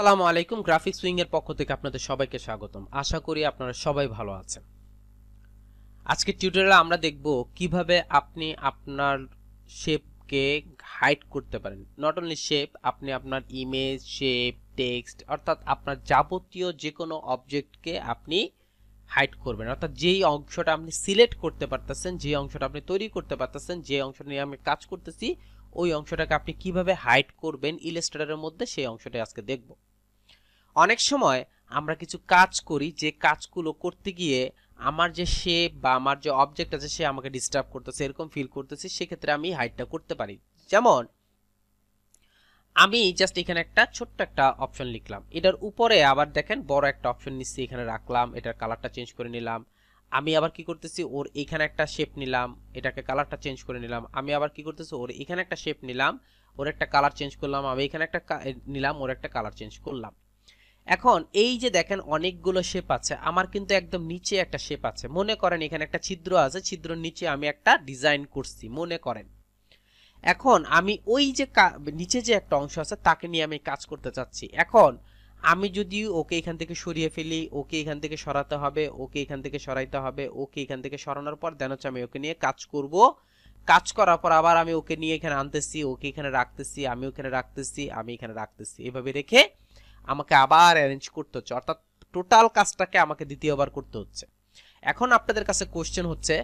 সালামু আলাইকুম গ্রাফিক্স উইংয়ের পক্ষ থেকে আপনাদের সবাইকে স্বাগতম আশা করি আপনারা সবাই ভালো আছেন আজকে টিউটোরিয়ালে আমরা দেখব কিভাবে আপনি আপনার শেপকে হাইড করতে পারেন নট অনলি শেপ আপনি আপনার ইমেজ শেপ টেক্সট অর্থাৎ আপনার যাবতীয় যে কোনো অবজেক্টকে আপনি হাইড করবেন অর্থাৎ যেই অংশটা আপনি সিলেক্ট করতে পারতেছেন যে অংশটা আপনি তৈরি করতে পারতেছেন যে অংশটা নিয়ে আমি কাজ করতেছি ওই অংশটাকে আপনি কিভাবে হাইড করবেন ইলাস্ট্রেটরের মধ্যে সেই অংশটা আজকে দেখব অনেক সময় আমরা কিছু কাজ করি যে কাজগুলো করতে গিয়ে আমার যে শেপ বা আমার যে অবজেক্ট আছে সে আমাকে ডিস্টার্ব করতেছে এরকম ফিল করতেছে সেক্ষেত্রে আমি হাইডটা করতে পারি যেমন আমি জাস্ট এখানে একটা ছোট্ট একটা অপশন লিখলাম এটার উপরে আবার দেখেন বড় একটা অপশন নিচ্ছি এখানে রাখলাম এটার কালারটা চেঞ্জ করে নিলাম আমি আবার কি করতেছি ওর এখানে একটা শেপ নিলাম এটাকে কালারটা চেঞ্জ করে নিলাম আমি আবার কি করতেছি ওর এখানে একটা শেপ নিলাম ওর একটা কালার চেঞ্জ করলাম আমি এখানে একটা নিলাম ওর একটা কালার চেঞ্জ করলাম এখন এই যে দেখেন অনেকগুলো শেপ আছে আমার কিন্তু একদম নিচে একটা শেপ আছে মনে করেন এখানে একটা ছিদ্র আছে ছিদ্রর নিচে আমি একটা ডিজাইন করছি মনে করেন এখন আমি ওই যে নিচে যে একটা অংশ আছে তাকে নিয়ে আমি কাজ করতে চাচ্ছি এখন আমি যদি ওকে এখান থেকে সরিয়ে ফেলি ওকে এখান থেকে সরাতে হবে ওকে এখান থেকে সরাইতে হবে ওকে এখান থেকে সরানোর পর দেন হচ্ছে আমি ওকে নিয়ে কাজ করব কাজ করার পর আবার আমি ওকে নিয়ে এখানে আনতেছি ওকে এখানে রাখতেছি আমি ওখানে রাখতেছি আমি এখানে রাখতেছি এভাবে রেখে আমাকে আবার অ্যারেঞ্জ করতে হচ্ছে অর্থাৎ টোটাল কাজটাকে আমাকে দ্বিতীয়বার করতে হচ্ছে এখন আপনাদের কাছে কোশ্চেন হচ্ছে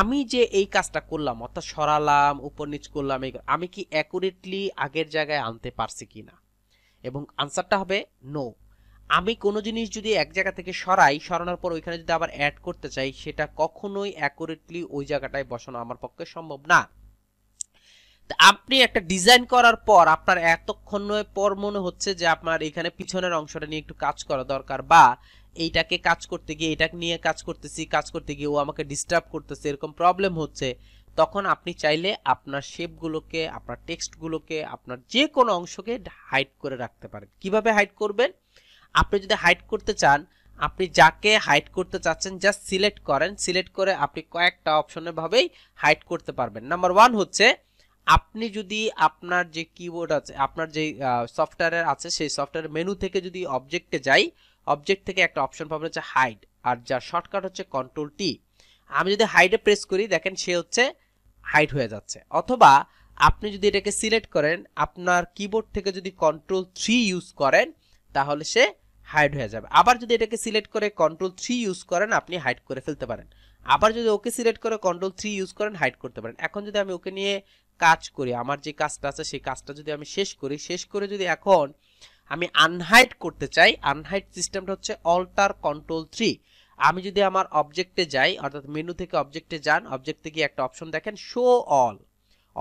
আমি যে এই কাজটা করলাম অর্থাৎ সরালাম উপর নিচ করলাম আমি কি অ্যাকুরেটলি আগের জায়গায় আনতে পারছি কিনা এবং আনসারটা হবে নো আমি কোনো জিনিস যদি এক জায়গা থেকে সরাই সরানোর পর ওইখানে যদি আবার অ্যাড করতে চাই সেটা কখনোই অ্যাকুরেটলি ওই জায়গাটায় বসানো আমার পক্ষে সম্ভব না আপনি একটা ডিজাইন করার পর আপনার এতক্ষণ পর মনে হচ্ছে যে আপনার এখানে পিছনের অংশটা নিয়ে একটু কাজ করা দরকার বা এইটাকে কাজ করতে গিয়ে এটাকে নিয়ে কাজ করতেছি কাজ করতে গিয়ে ও আমাকে ডিস্টার্ব করতেছে এরকম প্রবলেম হচ্ছে তখন আপনি চাইলে আপনার শেপগুলোকে আপনার টেক্সটগুলোকে আপনার যে কোনো অংশকে হাইড করে রাখতে পারেন কিভাবে হাইড করবেন আপনি যদি হাইড করতে চান আপনি যাকে হাইড করতে চাচ্ছেন জাস্ট সিলেক্ট করেন সিলেক্ট করে আপনি কয়েকটা অপশনে ভাবেই হাইড করতে পারবেন নাম্বার ওয়ান হচ্ছে আপনি যদি আপনার যে কিবোর্ড আছে আপনার যে সফটওয়্যারের আছে সেই সফটওয়্যার মেনু থেকে যদি অবজেক্টে যাই অবজেক্ট থেকে একটা অপশন পাবেন হচ্ছে হাইড আর যার শর্টকাট হচ্ছে কন্ট্রোল টি আমি যদি হাইডে প্রেস করি দেখেন সে হচ্ছে হাইট হয়ে যাচ্ছে অথবা আপনি যদি এটাকে সিলেক্ট করেন আপনার কিবোর্ড থেকে যদি কন্ট্রোল থ্রি ইউজ করেন তাহলে সে হাইড হয়ে যাবে আবার যদি এটাকে সিলেক্ট করে কন্ট্রোল থ্রি ইউজ করেন আপনি হাইড করে ফেলতে পারেন আবার যদি ওকে সিলেক্ট করে কন্ট্রোল থ্রি ইউজ করেন হাইড করতে পারেন এখন যদি আমি ওকে নিয়ে কাজ করি আমার যে কাজটা আছে সেই কাজটা যদি আমি শেষ করি শেষ করে যদি এখন আমি আনহাইড করতে চাই আনহাইড সিস্টেমটা হচ্ছে অল্টার কন্ট্রোল থ্রি আমি যদি আমার অবজেক্টে যাই অর্থাৎ মেনু থেকে অবজেক্টে যান অবজেক্টে গিয়ে একটা অপশন দেখেন show all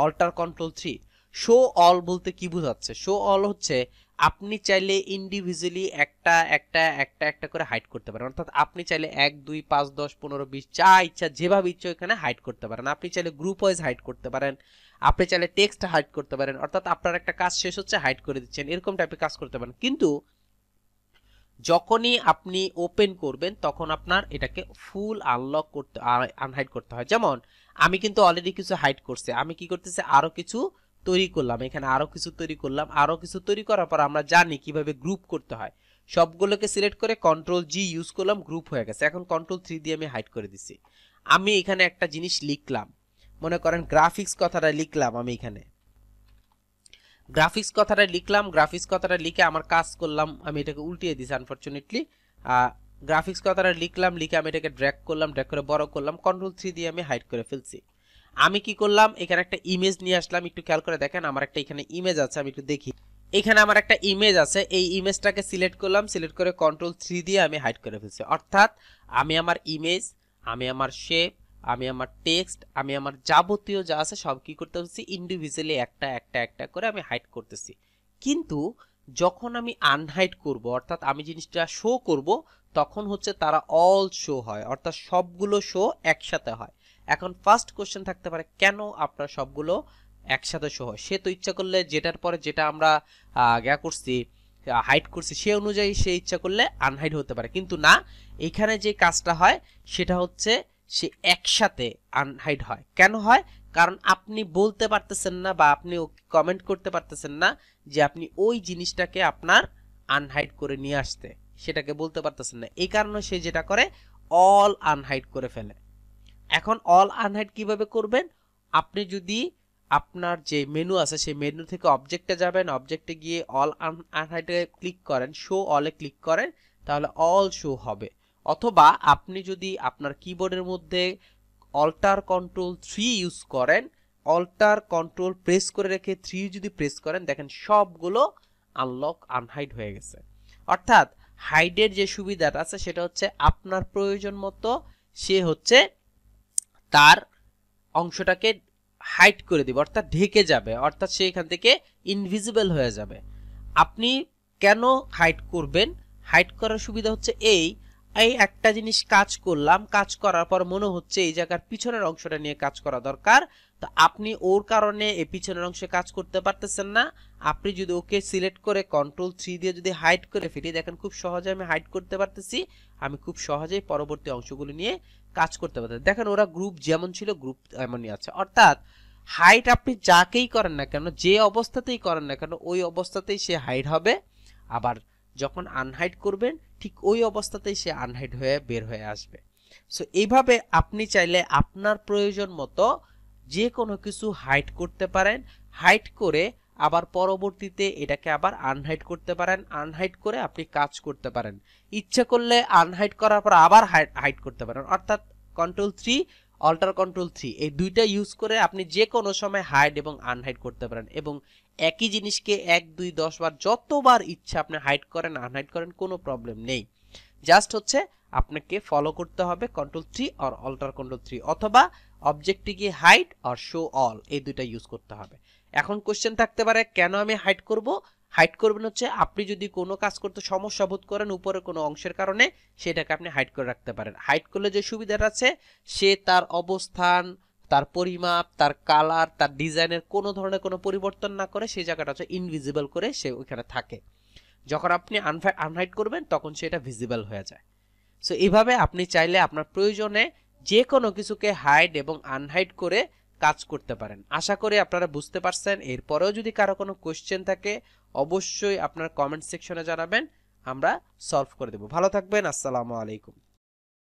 alter control three show all বলতে কি বোঝাচ্ছে শো অল হচ্ছে আপনি চাইলে ইন্ডিভিজুয়ালি একটা একটা একটা একটা করে হাইড করতে পারেন অর্থাৎ আপনি চাইলে এক দুই পাঁচ দশ পনেরো বিশ যা ইচ্ছা যেভাবে ইচ্ছা ওইখানে হাইড করতে পারেন আপনি চাইলে গ্রুপ ওয়াইজ হাইড করতে পারেন আপনি চাইলে টেক্সট হাইড করতে পারেন অর্থাৎ আপনার একটা কাজ শেষ হচ্ছে হাইড করে দিচ্ছেন এরকম টাইপের কাজ করতে পারেন কিন্তু যখনই আপনি ওপেন করবেন তখন আপনার এটাকে ফুল আনলক করতে আনহাইড করতে হয় যেমন আমি কিন্তু অলরেডি কিছু হাইড করছে আমি কি করতেছি আরও কিছু তৈরি করলাম এখানে আরও কিছু তৈরি করলাম আরও কিছু তৈরি করার পর আমরা জানি কিভাবে গ্রুপ করতে হয় সবগুলোকে সিলেক্ট করে কন্ট্রোল জি ইউজ করলাম গ্রুপ হয়ে গেছে এখন কন্ট্রোল থ্রি দিয়ে আমি হাইড করে দিছি আমি এখানে একটা জিনিস লিখলাম মনে করেন গ্রাফিক্স কথাটা লিখলাম আমি এখানে গ্রাফিক্স কথাটা লিখলাম গ্রাফিক্স কথাটা লিখে আমার কাজ করলাম আমি এটাকে উল্টিয়ে দিছি আনফর্চুনেটলি গ্রাফিক্স কথাটা লিখলাম লিখে আমি এটাকে ড্র্যাক করলাম ড্র্যাক করে বড় করলাম কন্ট্রোল থ্রি দিয়ে আমি হাইড করে ফেলছি আমি কি করলাম এখানে একটা ইমেজ নিয়ে আসলাম একটু খেয়াল করে দেখেন আমার একটা এখানে ইমেজ আছে আমি একটু দেখি এখানে আমার একটা ইমেজ আছে এই ইমেজটাকে সিলেক্ট করলাম সিলেক্ট করে কন্ট্রোল থ্রি দিয়ে আমি হাইট করে ফেলছি অর্থাৎ আমি আমার ইমেজ আমি আমার শেপ আমি আমার টেক্সট আমি আমার যাবতীয় যা আছে সব কী করতে পারছি ইন্ডিভিজুয়ালি একটা একটা একটা করে আমি হাইড করতেছি কিন্তু যখন আমি আনহাইড করব অর্থাৎ আমি জিনিসটা শো করব তখন হচ্ছে তারা অল শো হয় অর্থাৎ সবগুলো শো একসাথে হয় এখন ফার্স্ট কোশ্চেন থাকতে পারে কেন আপনার সবগুলো একসাথে শো হয় সে তো ইচ্ছা করলে যেটার পরে যেটা আমরা গ্যা করছি হাইট করছি সে অনুযায়ী সে ইচ্ছা করলে আনহাইড হতে পারে কিন্তু না এখানে যে কাজটা হয় সেটা হচ্ছে সে একসাথে আনহাইড হয় কেন হয় কারণ আপনি বলতে পারতেছেন না বা আপনি কমেন্ট করতে পারতেছেন না যে আপনি ওই জিনিসটাকে আপনার আনহাইড করে নিয়ে আসতে সেটাকে বলতে পারতেছেন না এই কারণে সে যেটা করে অল আনহাইড করে ফেলে এখন অল আনহাইড কিভাবে করবেন আপনি যদি আপনার যে মেনু আছে সেই মেনু থেকে অবজেক্টে যাবেন অবজেক্টে গিয়ে অল আনহাইডে ক্লিক করেন শো অলে ক্লিক করেন তাহলে অল শো হবে অথবা আপনি যদি আপনার কিবোর্ডের মধ্যে অল্টার কন্ট্রোল থ্রি ইউজ করেন অল্টার কন্ট্রোল প্রেস করে রেখে থ্রি যদি প্রেস করেন দেখেন সবগুলো আনলক আনহাইড হয়ে গেছে অর্থাৎ হাইডের যে সুবিধাটা আছে সেটা হচ্ছে আপনার প্রয়োজন মতো সে হচ্ছে তার অংশটাকে হাইড করে দিবে অর্থাৎ ঢেকে যাবে অর্থাৎ সে এখান থেকে ইনভিজিবল হয়ে যাবে আপনি কেন হাইড করবেন হাইড করার সুবিধা হচ্ছে এই এই একটা জিনিস কাজ করলাম কাজ করার পর মনে হচ্ছে এই জায়গার পিছনের অংশটা নিয়ে কাজ করা দরকার তো আপনি ওর কারণে এই পিছনের অংশে কাজ করতে পারতেছেন না আপনি যদি ওকে সিলেক্ট করে কন্ট্রোল থ্রি দিয়ে যদি হাইড করে ফেলি দেখেন খুব সহজে আমি হাইড করতে পারতেছি আমি খুব সহজেই পরবর্তী অংশগুলি নিয়ে কাজ করতে পারতেছি দেখেন ওরা গ্রুপ যেমন ছিল গ্রুপ এমনই আছে অর্থাৎ হাইট আপনি যাকেই করেন না কেন যে অবস্থাতেই করেন না কেন ওই অবস্থাতেই সে হাইট হবে আবার যখন আনহাইট করবেন ঠিক ওই অবস্থাতেই সে আনহাইড হয়ে বের হয়ে আসবে সো এইভাবে আপনি চাইলে আপনার প্রয়োজন মতো যে কোনো কিছু হাইট করতে পারেন হাইট করে আবার পরবর্তীতে এটাকে আবার আনহাইট করতে পারেন আনহাইড করে আপনি কাজ করতে পারেন ইচ্ছা করলে আনহাইট করার পর আবার হাইট করতে পারেন অর্থাৎ control three alter control three এই দুইটা ইউজ করে আপনি যে কোনো সময় হাইড এবং আনহাইড করতে পারেন এবং একই জিনিসকে এক দুই দশ বার যতবার ইচ্ছা আপনি হাইড করেন আনহাইড করেন কোনো প্রবলেম নেই জাস্ট হচ্ছে আপনাকে ফলো করতে হবে কন্ট্রোল থ্রি আর অল্টার কন্ট্রোল থ্রি অথবা অবজেক্টে গিয়ে হাইড আর শো অল এই দুইটা ইউজ করতে হবে এখন কোশ্চেন থাকতে পারে কেন আমি হাইড করব হাইড করবেন হচ্ছে আপনি যদি কোনো কাজ করতে সমস্যা বোধ করেন উপরে কোনো অংশের কারণে সেটাকে আপনি হাইড করে রাখতে পারেন হাইড করলে যে সুবিধাটা আছে সে তার অবস্থান তার পরিমাপ তার কালার তার ডিজাইনের কোনো ধরনের কোনো পরিবর্তন না করে সেই জায়গাটা হচ্ছে ইনভিজিবল করে সে ওইখানে থাকে যখন আপনি আনহাইড করবেন তখন সেটা ভিজিবল হয়ে যায় সো এইভাবে আপনি চাইলে আপনার প্রয়োজনে যে কোনো কিছুকে হাইড এবং আনহাইড করে কাজ করতে পারেন আশা করি আপনারা বুঝতে পারছেন এরপরেও যদি কারো কোনো কোয়েশ্চেন থাকে অবশ্যই আপনার কমেন্ট সেকশনে জানাবেন আমরা সলভ করে দেব ভালো থাকবেন আসসালামু আলাইকুম